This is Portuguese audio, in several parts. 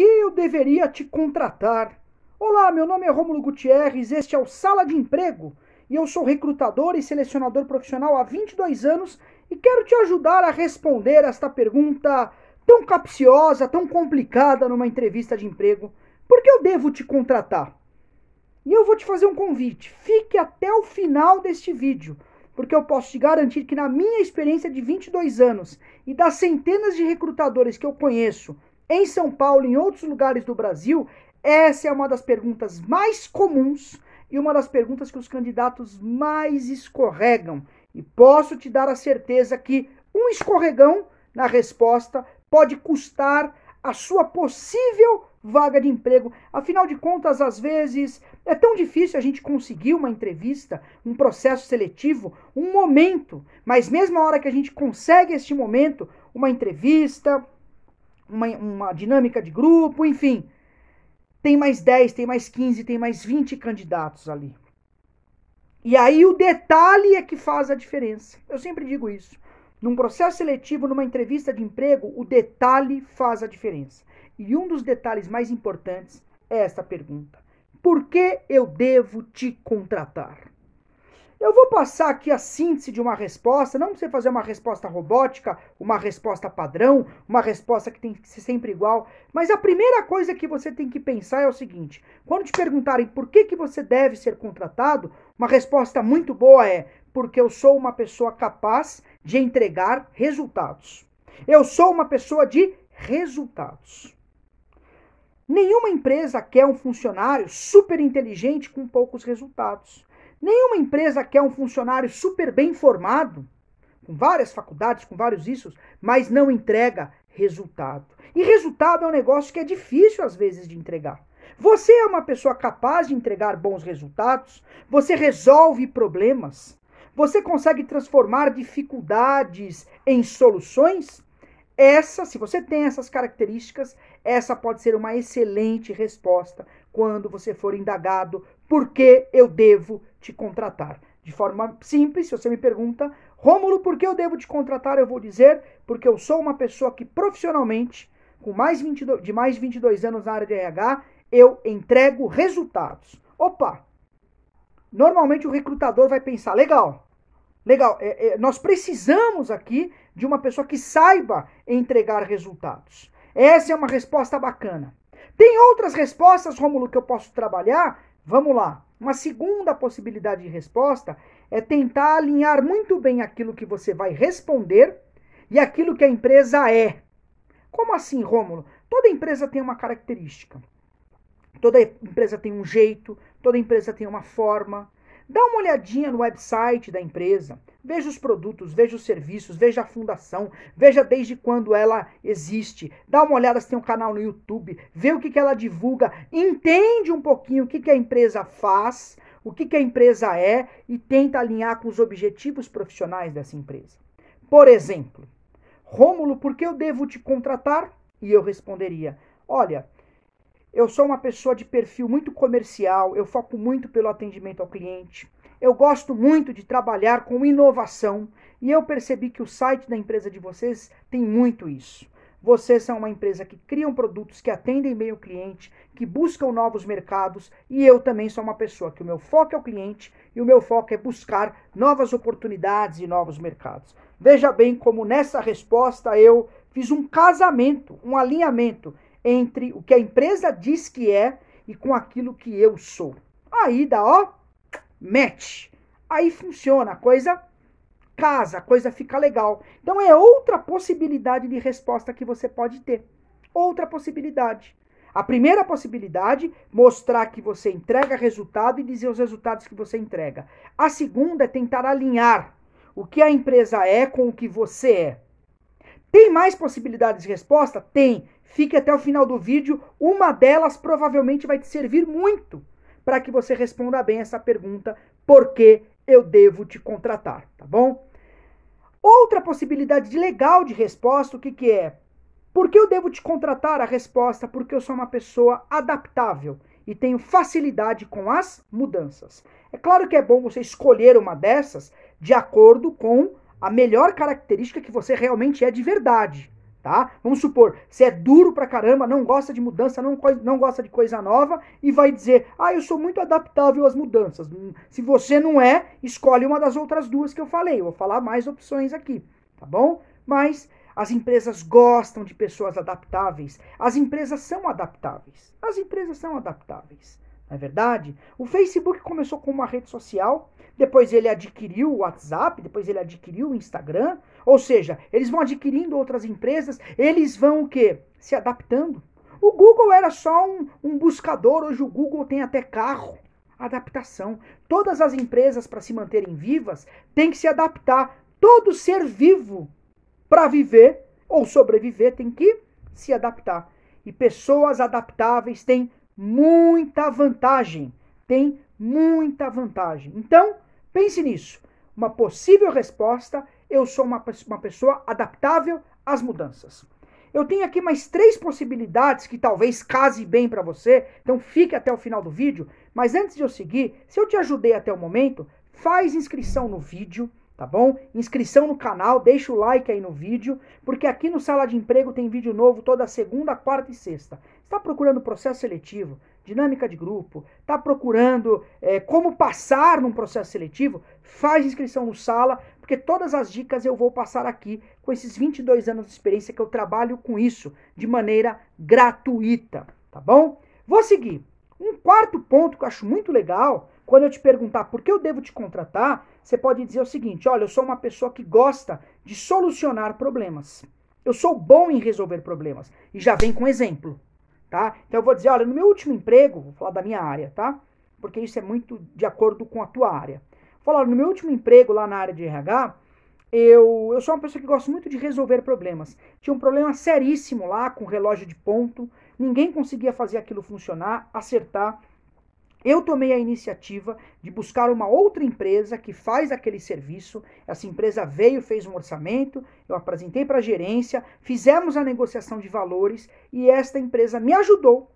que eu deveria te contratar? Olá, meu nome é Rômulo Gutierrez, este é o Sala de Emprego e eu sou recrutador e selecionador profissional há 22 anos e quero te ajudar a responder esta pergunta tão capciosa, tão complicada numa entrevista de emprego. Por que eu devo te contratar? E eu vou te fazer um convite. Fique até o final deste vídeo, porque eu posso te garantir que na minha experiência de 22 anos e das centenas de recrutadores que eu conheço em São Paulo e em outros lugares do Brasil, essa é uma das perguntas mais comuns e uma das perguntas que os candidatos mais escorregam. E posso te dar a certeza que um escorregão na resposta pode custar a sua possível vaga de emprego. Afinal de contas, às vezes é tão difícil a gente conseguir uma entrevista, um processo seletivo, um momento, mas mesmo a hora que a gente consegue este momento, uma entrevista, uma, uma dinâmica de grupo, enfim. Tem mais 10, tem mais 15, tem mais 20 candidatos ali. E aí o detalhe é que faz a diferença. Eu sempre digo isso. Num processo seletivo, numa entrevista de emprego, o detalhe faz a diferença. E um dos detalhes mais importantes é esta pergunta: Por que eu devo te contratar? Eu vou passar aqui a síntese de uma resposta, não precisa fazer uma resposta robótica, uma resposta padrão, uma resposta que tem que ser sempre igual, mas a primeira coisa que você tem que pensar é o seguinte: quando te perguntarem por que, que você deve ser contratado, uma resposta muito boa é porque eu sou uma pessoa capaz de entregar resultados. Eu sou uma pessoa de resultados. Nenhuma empresa quer um funcionário super inteligente com poucos resultados. Nenhuma empresa quer um funcionário super bem formado, com várias faculdades, com vários isso, mas não entrega resultado. E resultado é um negócio que é difícil às vezes de entregar. Você é uma pessoa capaz de entregar bons resultados? Você resolve problemas? Você consegue transformar dificuldades em soluções? Essa, se você tem essas características, essa pode ser uma excelente resposta quando você for indagado por que eu devo te contratar? De forma simples, se você me pergunta, Rômulo, por que eu devo te contratar? Eu vou dizer, porque eu sou uma pessoa que profissionalmente, com mais 22, de mais 22 anos na área de RH, eu entrego resultados. Opa! Normalmente o recrutador vai pensar, legal, legal, é, é, nós precisamos aqui de uma pessoa que saiba entregar resultados. Essa é uma resposta bacana. Tem outras respostas, Rômulo, que eu posso trabalhar Vamos lá. Uma segunda possibilidade de resposta é tentar alinhar muito bem aquilo que você vai responder e aquilo que a empresa é. Como assim, Rômulo? Toda empresa tem uma característica. Toda empresa tem um jeito, toda empresa tem uma forma, Dá uma olhadinha no website da empresa, veja os produtos, veja os serviços, veja a fundação, veja desde quando ela existe, dá uma olhada se tem um canal no YouTube, vê o que, que ela divulga, entende um pouquinho o que, que a empresa faz, o que, que a empresa é e tenta alinhar com os objetivos profissionais dessa empresa. Por exemplo, Rômulo, por que eu devo te contratar? E eu responderia: Olha, eu sou uma pessoa de perfil muito comercial, eu foco muito pelo atendimento ao cliente. Eu gosto muito de trabalhar com inovação e eu percebi que o site da empresa de vocês tem muito isso. Vocês são uma empresa que criam produtos que atendem bem o cliente, que buscam novos mercados, e eu também sou uma pessoa que o meu foco é o cliente e o meu foco é buscar novas oportunidades e novos mercados. Veja bem como nessa resposta eu fiz um casamento, um alinhamento entre o que a empresa diz que é e com aquilo que eu sou. Aí dá, ó, match. Aí funciona, a coisa casa, a coisa fica legal. Então é outra possibilidade de resposta que você pode ter. Outra possibilidade. A primeira possibilidade, mostrar que você entrega resultado e dizer os resultados que você entrega. A segunda é tentar alinhar o que a empresa é com o que você é. Tem mais possibilidades de resposta? Tem. Fique até o final do vídeo. Uma delas provavelmente vai te servir muito para que você responda bem essa pergunta: por que eu devo te contratar? Tá bom? Outra possibilidade legal de resposta, o que, que é? Por que eu devo te contratar? A resposta: porque eu sou uma pessoa adaptável e tenho facilidade com as mudanças. É claro que é bom você escolher uma dessas de acordo com a melhor característica que você realmente é de verdade, tá? Vamos supor, você é duro pra caramba, não gosta de mudança, não, não gosta de coisa nova e vai dizer, ah, eu sou muito adaptável às mudanças. Hum, se você não é, escolhe uma das outras duas que eu falei. vou falar mais opções aqui, tá bom? Mas as empresas gostam de pessoas adaptáveis. As empresas são adaptáveis. As empresas são adaptáveis. Não é verdade? O Facebook começou como uma rede social depois ele adquiriu o WhatsApp, depois ele adquiriu o Instagram, ou seja, eles vão adquirindo outras empresas, eles vão o quê? Se adaptando. O Google era só um, um buscador, hoje o Google tem até carro. Adaptação. Todas as empresas, para se manterem vivas, têm que se adaptar. Todo ser vivo, para viver ou sobreviver, tem que se adaptar. E pessoas adaptáveis têm muita vantagem. Tem muita vantagem. Então, Pense nisso. Uma possível resposta: eu sou uma, uma pessoa adaptável às mudanças. Eu tenho aqui mais três possibilidades que talvez case bem para você, então fique até o final do vídeo. Mas antes de eu seguir, se eu te ajudei até o momento, faz inscrição no vídeo, tá bom? Inscrição no canal, deixa o like aí no vídeo, porque aqui no Sala de Emprego tem vídeo novo toda segunda, quarta e sexta. Está procurando processo seletivo, dinâmica de grupo, está procurando é, como passar num processo seletivo, faz inscrição no Sala, porque todas as dicas eu vou passar aqui com esses 22 anos de experiência que eu trabalho com isso de maneira gratuita, tá bom? Vou seguir. Um quarto ponto que eu acho muito legal, quando eu te perguntar por que eu devo te contratar, você pode dizer o seguinte: olha, eu sou uma pessoa que gosta de solucionar problemas. Eu sou bom em resolver problemas. E já vem com exemplo tá? Então eu vou dizer, olha, no meu último emprego, vou falar da minha área, tá? Porque isso é muito de acordo com a tua área. Vou falar, no meu último emprego lá na área de RH, eu, eu sou uma pessoa que gosta muito de resolver problemas. Tinha um problema seríssimo lá com relógio de ponto, ninguém conseguia fazer aquilo funcionar, acertar. Eu tomei a iniciativa de buscar uma outra empresa que faz aquele serviço. Essa empresa veio, fez um orçamento, eu apresentei para a gerência, fizemos a negociação de valores e esta empresa me ajudou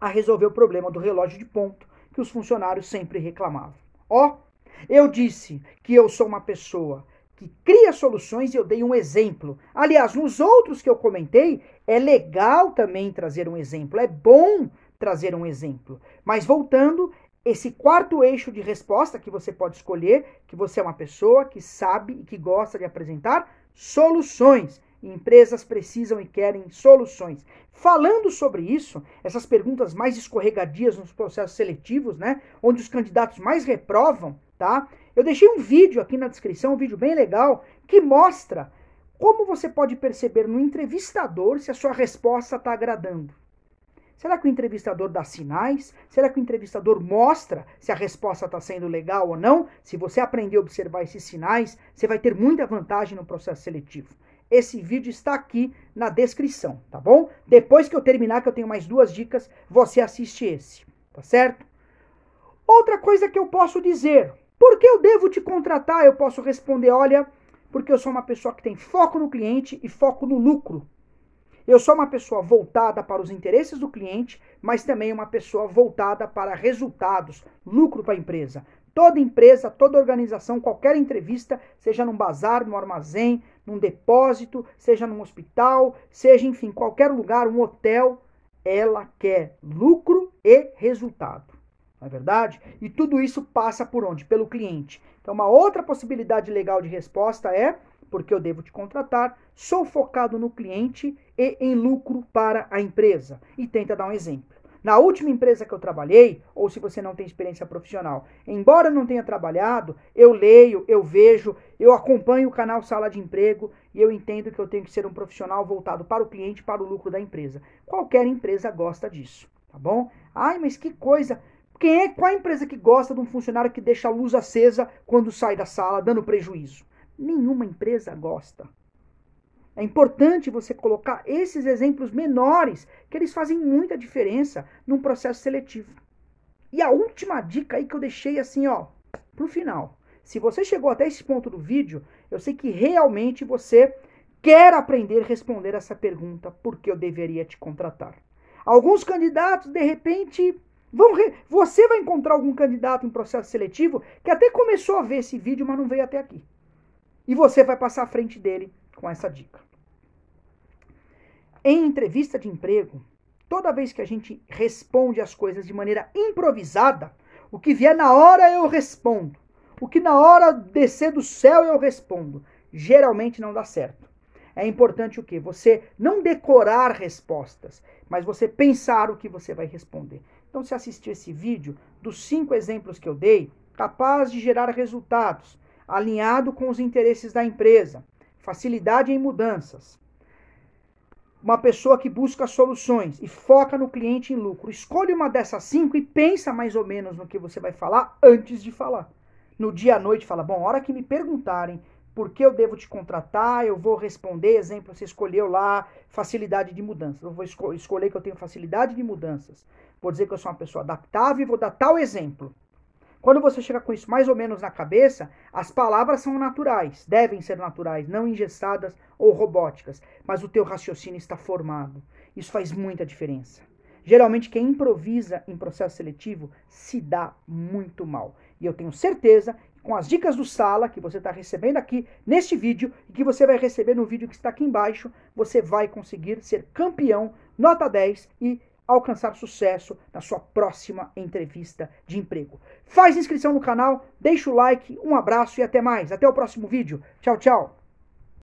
a resolver o problema do relógio de ponto que os funcionários sempre reclamavam. Ó, oh, eu disse que eu sou uma pessoa que cria soluções e eu dei um exemplo. Aliás, nos outros que eu comentei, é legal também trazer um exemplo. É bom trazer um exemplo. Mas voltando, esse quarto eixo de resposta que você pode escolher, que você é uma pessoa que sabe e que gosta de apresentar soluções. Empresas precisam e querem soluções. Falando sobre isso, essas perguntas mais escorregadias nos processos seletivos, né, onde os candidatos mais reprovam, tá? Eu deixei um vídeo aqui na descrição, um vídeo bem legal, que mostra como você pode perceber no entrevistador se a sua resposta está agradando, Será que o entrevistador dá sinais? Será que o entrevistador mostra se a resposta está sendo legal ou não? Se você aprender a observar esses sinais, você vai ter muita vantagem no processo seletivo. Esse vídeo está aqui na descrição, tá bom? Depois que eu terminar, que eu tenho mais duas dicas, você assiste esse, tá certo? Outra coisa que eu posso dizer, por que eu devo te contratar? Eu posso responder, olha, porque eu sou uma pessoa que tem foco no cliente e foco no lucro. Eu sou uma pessoa voltada para os interesses do cliente, mas também uma pessoa voltada para resultados, lucro para a empresa. Toda empresa, toda organização, qualquer entrevista, seja num bazar, num armazém, num depósito, seja num hospital, seja enfim, qualquer lugar, um hotel, ela quer lucro e resultado. Não é verdade? E tudo isso passa por onde? Pelo cliente. Então, uma outra possibilidade legal de resposta é porque eu devo te contratar, sou focado no cliente e em lucro para a empresa. E tenta dar um exemplo. Na última empresa que eu trabalhei, ou se você não tem experiência profissional, embora não tenha trabalhado, eu leio, eu vejo, eu acompanho o canal Sala de Emprego e eu entendo que eu tenho que ser um profissional voltado para o cliente, para o lucro da empresa. Qualquer empresa gosta disso, tá bom? Ai, mas que coisa! Quem é, qual é a empresa que gosta de um funcionário que deixa a luz acesa quando sai da sala, dando prejuízo? nenhuma empresa gosta. É importante você colocar esses exemplos menores, que eles fazem muita diferença num processo seletivo. E a última dica aí que eu deixei assim, ó, pro final. Se você chegou até esse ponto do vídeo, eu sei que realmente você quer aprender a responder essa pergunta, por que eu deveria te contratar? Alguns candidatos, de repente, vão re... você vai encontrar algum candidato em processo seletivo que até começou a ver esse vídeo, mas não veio até aqui. E você vai passar à frente dele com essa dica. Em entrevista de emprego, toda vez que a gente responde as coisas de maneira improvisada, o que vier na hora eu respondo. O que na hora descer do céu eu respondo. Geralmente não dá certo. É importante o que? Você não decorar respostas, mas você pensar o que você vai responder. Então, se assistir esse vídeo, dos cinco exemplos que eu dei, capaz de gerar resultados, alinhado com os interesses da empresa, facilidade em mudanças. Uma pessoa que busca soluções e foca no cliente em lucro. Escolhe uma dessas cinco e pensa mais ou menos no que você vai falar antes de falar. No dia à noite, fala: Bom, hora que me perguntarem por que eu devo te contratar, eu vou responder. Exemplo, você escolheu lá facilidade de mudanças. Eu vou escolher que eu tenho facilidade de mudanças. Vou dizer que eu sou uma pessoa adaptável e vou dar tal exemplo. Quando você chega com isso mais ou menos na cabeça, as palavras são naturais, devem ser naturais, não engessadas ou robóticas, mas o teu raciocínio está formado. Isso faz muita diferença. Geralmente quem improvisa em processo seletivo se dá muito mal. E eu tenho certeza que com as dicas do Sala que você está recebendo aqui neste vídeo e que você vai receber no vídeo que está aqui embaixo, você vai conseguir ser campeão, nota 10 e alcançar sucesso na sua próxima entrevista de emprego. Faz inscrição no canal, deixa o like, um abraço e até mais. Até o próximo vídeo. Tchau, tchau.